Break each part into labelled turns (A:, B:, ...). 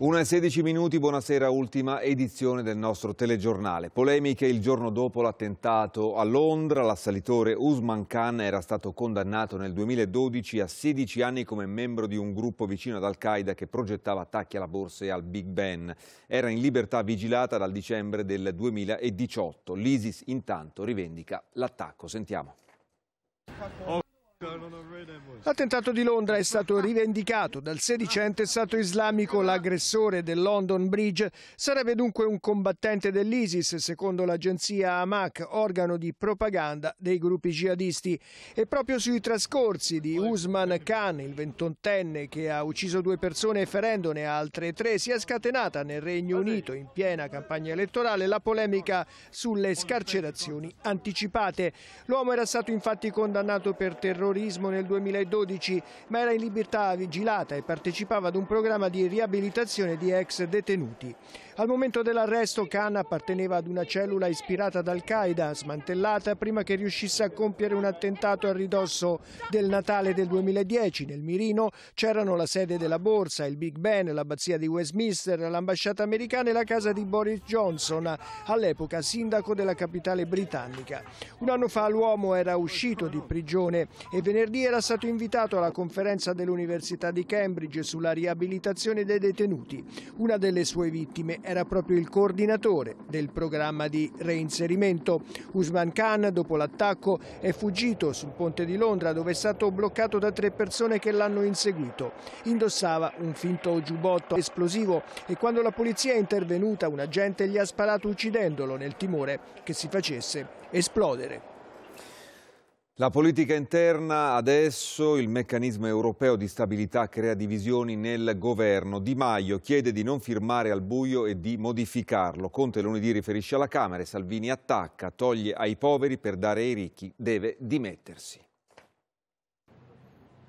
A: 1 e 16 minuti, buonasera, ultima edizione del nostro telegiornale. Polemiche il giorno dopo l'attentato a Londra, l'assalitore Usman Khan era stato condannato nel 2012 a 16 anni come membro di un gruppo vicino ad Al-Qaeda che progettava attacchi alla borsa e al Big Ben. Era in libertà vigilata dal dicembre del 2018. L'ISIS intanto rivendica
B: l'attacco. Sentiamo. Oh. L'attentato di Londra è stato rivendicato dal sedicente Stato islamico. L'aggressore del London Bridge sarebbe dunque un combattente dell'ISIS, secondo l'agenzia Hamak, organo di propaganda dei gruppi jihadisti. E proprio sui trascorsi di Usman Khan, il ventottenne che ha ucciso due persone e ferendone altre tre, si è scatenata nel Regno Unito in piena campagna elettorale la polemica sulle scarcerazioni anticipate. L'uomo era stato infatti condannato per terrorismo nel 2000 2012, ma era in libertà vigilata e partecipava ad un programma di riabilitazione di ex detenuti. Al momento dell'arresto Khan apparteneva ad una cellula ispirata ad Al-Qaeda, smantellata prima che riuscisse a compiere un attentato a ridosso del Natale del 2010. Nel mirino c'erano la sede della Borsa, il Big Ben, l'abbazia di Westminster, l'ambasciata americana e la casa di Boris Johnson, all'epoca sindaco della capitale britannica. Un anno fa l'uomo era uscito di prigione e venerdì era stato invitato alla conferenza dell'Università di Cambridge sulla riabilitazione dei detenuti. Una delle sue vittime era proprio il coordinatore del programma di reinserimento. Usman Khan, dopo l'attacco, è fuggito sul ponte di Londra dove è stato bloccato da tre persone che l'hanno inseguito. Indossava un finto giubbotto esplosivo e quando la polizia è intervenuta un agente gli ha sparato uccidendolo nel timore che si facesse esplodere.
A: La politica interna adesso, il meccanismo europeo di stabilità crea divisioni nel governo. Di Maio chiede di non firmare al buio e di modificarlo. Conte lunedì riferisce alla Camera e Salvini attacca, toglie ai poveri per dare ai ricchi, deve dimettersi.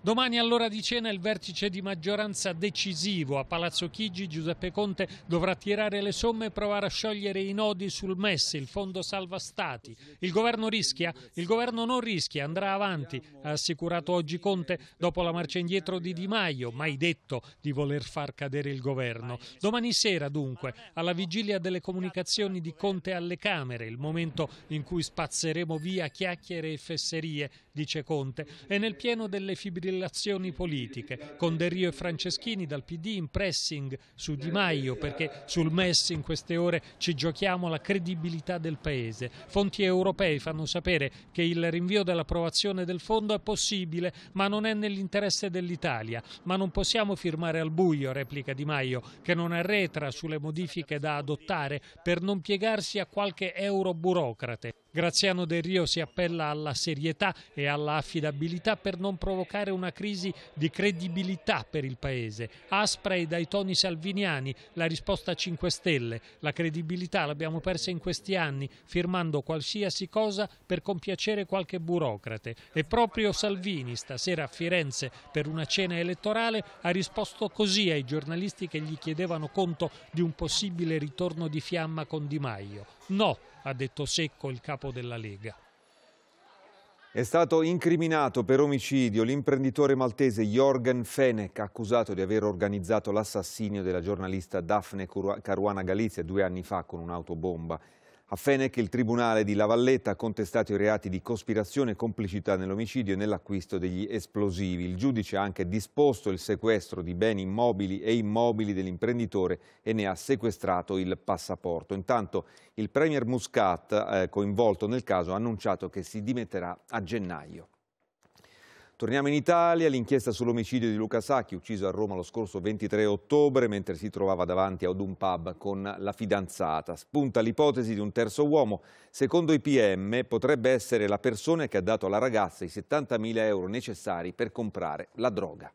C: Domani all'ora di cena il vertice di maggioranza decisivo a Palazzo Chigi. Giuseppe Conte dovrà tirare le somme e provare a sciogliere i nodi sul MES, il fondo salva stati. Il governo rischia? Il governo non rischia, andrà avanti, ha assicurato oggi Conte dopo la marcia indietro di Di Maio, mai detto di voler far cadere il governo. Domani sera dunque, alla vigilia delle comunicazioni di Conte alle Camere, il momento in cui spazzeremo via chiacchiere e fesserie dice Conte, è nel pieno delle fibrillazioni politiche, con Derio e Franceschini dal PD in pressing su Di Maio, perché sul MES in queste ore ci giochiamo la credibilità del Paese. Fonti europee fanno sapere che il rinvio dell'approvazione del fondo è possibile, ma non è nell'interesse dell'Italia, ma non possiamo firmare al buio, replica Di Maio, che non arretra sulle modifiche da adottare per non piegarsi a qualche euroburocrate. Graziano Del Rio si appella alla serietà e alla affidabilità per non provocare una crisi di credibilità per il Paese. Aspra e dai toni salviniani la risposta 5 Stelle. La credibilità l'abbiamo persa in questi anni, firmando qualsiasi cosa per compiacere qualche burocrate. E proprio Salvini, stasera a Firenze per una cena elettorale, ha risposto così ai giornalisti che gli chiedevano conto di un possibile ritorno di fiamma con Di Maio. No, ha detto secco il capo della Lega.
A: È stato incriminato per omicidio l'imprenditore maltese Jorgen Fenech, accusato di aver organizzato l'assassinio della giornalista Daphne Caruana Galizia due anni fa con un'autobomba. A Fenech il Tribunale di La Valletta ha contestato i reati di cospirazione, complicità nell'omicidio e nell'acquisto degli esplosivi. Il giudice ha anche disposto il sequestro di beni immobili e immobili dell'imprenditore e ne ha sequestrato il passaporto. Intanto il Premier Muscat, eh, coinvolto nel caso, ha annunciato che si dimetterà a gennaio. Torniamo in Italia, l'inchiesta sull'omicidio di Luca Sacchi, ucciso a Roma lo scorso 23 ottobre mentre si trovava davanti ad un pub con la fidanzata. Spunta l'ipotesi di un terzo uomo. Secondo i PM potrebbe essere la persona che ha dato alla ragazza i 70.000 euro necessari per comprare la droga.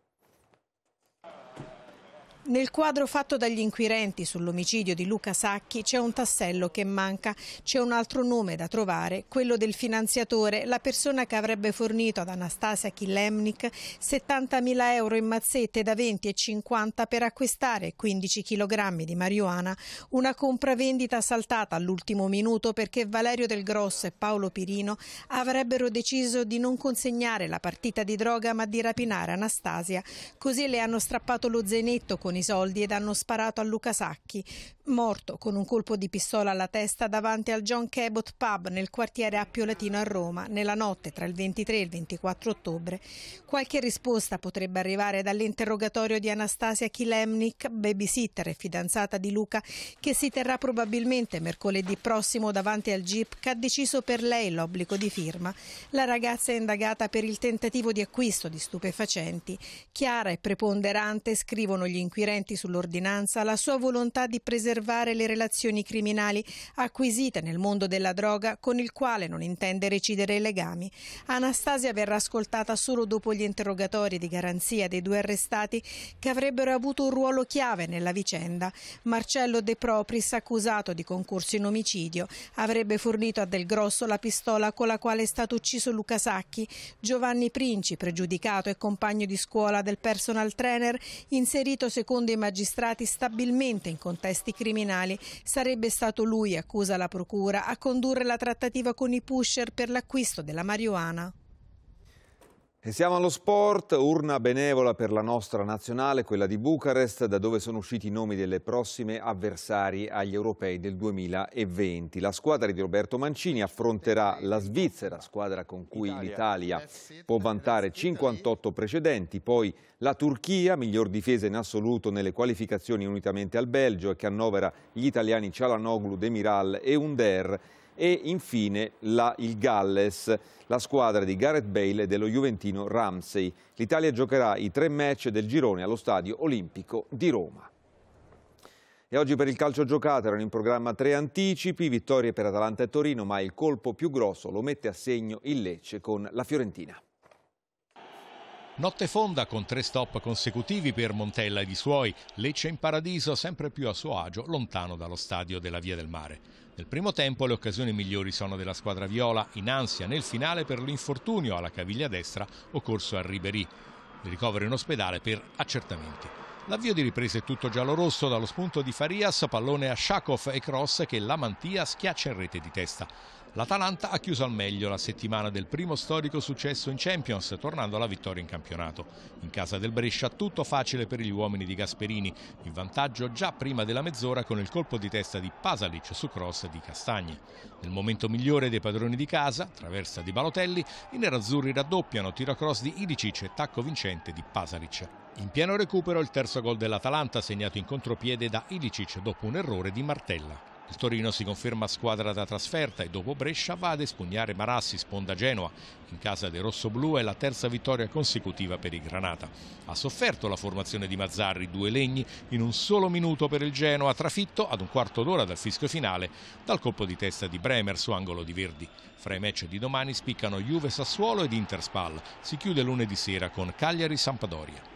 D: Nel quadro fatto dagli inquirenti sull'omicidio di Luca Sacchi c'è un tassello che manca, c'è un altro nome da trovare, quello del finanziatore, la persona che avrebbe fornito ad Anastasia Kilemnik 70.000 euro in mazzette da 20 e 50 per acquistare 15 kg di marijuana, una compravendita saltata all'ultimo minuto perché Valerio Del Grosso e Paolo Pirino avrebbero deciso di non consegnare la partita di droga ma di rapinare Anastasia, così le hanno strappato lo zainetto con con i soldi ed hanno sparato a Luca Sacchi, morto con un colpo di pistola alla testa davanti al John Cabot Pub nel quartiere Appio Latino a Roma, nella notte tra il 23 e il 24 ottobre. Qualche risposta potrebbe arrivare dall'interrogatorio di Anastasia Kilemnik, babysitter e fidanzata di Luca, che si terrà probabilmente mercoledì prossimo davanti al Jeep che ha deciso per lei l'obbligo di firma. La ragazza è indagata per il tentativo di acquisto di stupefacenti. Chiara e preponderante scrivono gli inquirenti Fiorenti sull'ordinanza la sua volontà di preservare le relazioni criminali acquisite nel mondo della droga con il quale non intende recidere i legami. Anastasia verrà ascoltata solo dopo gli interrogatori di garanzia dei due arrestati che avrebbero avuto un ruolo chiave nella vicenda. Marcello De Propris, accusato di concorso in omicidio, avrebbe fornito a Del Grosso la pistola con la quale è stato ucciso Luca Sacchi, Giovanni Princi, pregiudicato e compagno di scuola del personal trainer, inserito secondo nasconde i magistrati stabilmente in contesti criminali. Sarebbe stato lui, accusa la procura, a condurre la trattativa con i pusher per l'acquisto della marijuana.
A: E siamo allo sport, urna benevola per la nostra nazionale, quella di Bucarest, da dove sono usciti i nomi delle prossime avversari agli europei del 2020. La squadra di Roberto Mancini affronterà la Svizzera, squadra con cui l'Italia eh può eh vantare 58 precedenti, poi la Turchia, miglior difesa in assoluto nelle qualificazioni unitamente al Belgio e che annovera gli italiani Cialanoglu, Demiral e Under e infine la, il Galles, la squadra di Gareth Bale e dello Juventino Ramsey. L'Italia giocherà i tre match del girone allo Stadio Olimpico di Roma. E oggi per il calcio giocato erano in programma tre anticipi, vittorie per Atalanta e Torino, ma il colpo più grosso lo mette a segno il Lecce con la Fiorentina.
E: Notte fonda con tre stop consecutivi per Montella ed i suoi, Lecce in paradiso sempre più a suo agio, lontano dallo stadio della Via del Mare. Nel primo tempo le occasioni migliori sono della squadra viola, in ansia nel finale per l'infortunio alla caviglia destra occorso a Ribery. Il ricovero in ospedale per accertamenti. L'avvio di riprese è tutto giallo-rosso dallo spunto di Farias, pallone a Shakov e Cross che la mantia schiaccia in rete di testa. L'Atalanta ha chiuso al meglio la settimana del primo storico successo in Champions, tornando alla vittoria in campionato. In casa del Brescia tutto facile per gli uomini di Gasperini, in vantaggio già prima della mezz'ora con il colpo di testa di Pasalic su cross di Castagni. Nel momento migliore dei padroni di casa, traversa di Balotelli, i nerazzurri raddoppiano, tiro cross di Idicic e tacco vincente di Pasalic. In pieno recupero il terzo gol dell'Atalanta segnato in contropiede da Idicic dopo un errore di Martella. Il Torino si conferma squadra da trasferta e dopo Brescia va ad espugnare Marassi, sponda Genoa. In casa dei rossoblù è la terza vittoria consecutiva per il Granata. Ha sofferto la formazione di Mazzarri, due legni in un solo minuto per il Genoa, trafitto ad un quarto d'ora dal fischio finale dal colpo di testa di Bremer su angolo di Verdi. Fra i match di domani spiccano Juve Sassuolo ed Interspal. Si chiude lunedì sera con cagliari sampadoria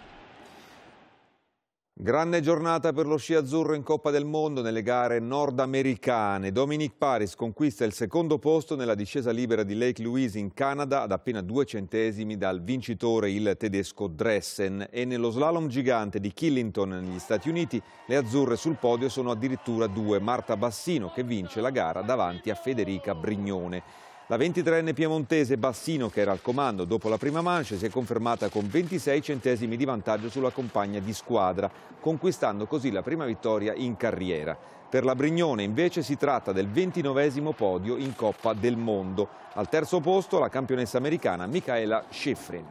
A: Grande giornata per lo sci azzurro in Coppa del Mondo nelle gare nordamericane. Dominic Paris conquista il secondo posto nella discesa libera di Lake Louise in Canada ad appena due centesimi dal vincitore il tedesco Dressen e nello slalom gigante di Killington negli Stati Uniti le azzurre sul podio sono addirittura due. Marta Bassino che vince la gara davanti a Federica Brignone. La 23enne piemontese Bassino, che era al comando dopo la prima manche, si è confermata con 26 centesimi di vantaggio sulla compagna di squadra, conquistando così la prima vittoria in carriera. Per la Brignone invece si tratta del 29 esimo podio in Coppa del Mondo. Al terzo posto la campionessa americana Michaela Schifrin.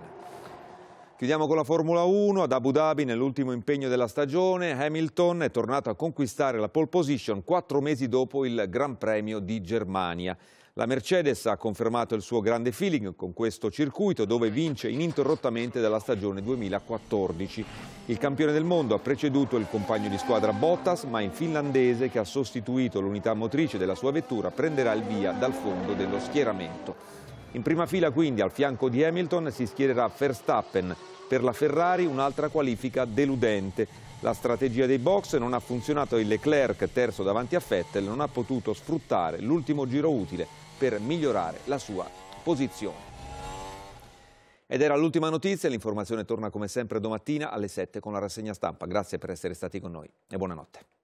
A: Chiudiamo con la Formula 1, ad Abu Dhabi nell'ultimo impegno della stagione, Hamilton è tornato a conquistare la pole position quattro mesi dopo il Gran Premio di Germania. La Mercedes ha confermato il suo grande feeling con questo circuito dove vince ininterrottamente dalla stagione 2014. Il campione del mondo ha preceduto il compagno di squadra Bottas, ma il finlandese che ha sostituito l'unità motrice della sua vettura prenderà il via dal fondo dello schieramento. In prima fila quindi al fianco di Hamilton si schiererà Verstappen, per la Ferrari un'altra qualifica deludente. La strategia dei box non ha funzionato e Leclerc, terzo davanti a Vettel, non ha potuto sfruttare l'ultimo giro utile per migliorare la sua posizione. Ed era l'ultima notizia, l'informazione torna come sempre domattina alle 7 con la rassegna stampa. Grazie per essere stati con noi e buonanotte.